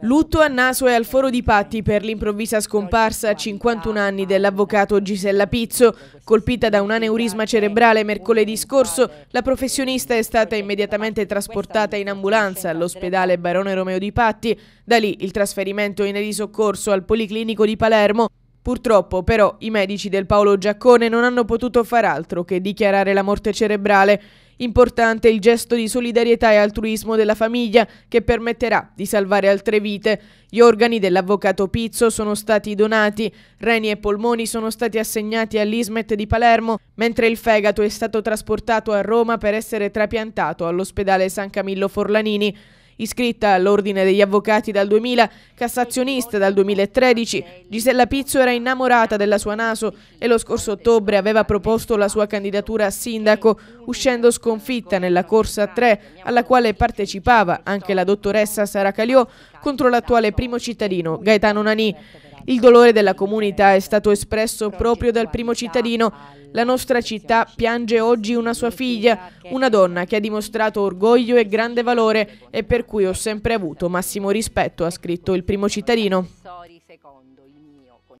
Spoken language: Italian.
Lutto a Naso e al foro di Patti per l'improvvisa scomparsa a 51 anni dell'avvocato Gisella Pizzo. Colpita da un aneurisma cerebrale mercoledì scorso, la professionista è stata immediatamente trasportata in ambulanza all'ospedale Barone Romeo di Patti. Da lì il trasferimento in elisoccorso al Policlinico di Palermo. Purtroppo però i medici del Paolo Giaccone non hanno potuto far altro che dichiarare la morte cerebrale. Importante il gesto di solidarietà e altruismo della famiglia che permetterà di salvare altre vite. Gli organi dell'avvocato Pizzo sono stati donati, reni e polmoni sono stati assegnati all'Ismet di Palermo, mentre il fegato è stato trasportato a Roma per essere trapiantato all'ospedale San Camillo Forlanini. Iscritta all'Ordine degli Avvocati dal 2000, cassazionista dal 2013, Gisella Pizzo era innamorata della sua Naso e lo scorso ottobre aveva proposto la sua candidatura a sindaco, uscendo sconfitta nella corsa 3 alla quale partecipava anche la dottoressa Sara Caliò contro l'attuale primo cittadino Gaetano Nani. Il dolore della comunità è stato espresso proprio dal primo cittadino. La nostra città piange oggi una sua figlia, una donna che ha dimostrato orgoglio e grande valore e per cui ho sempre avuto massimo rispetto, ha scritto il primo cittadino.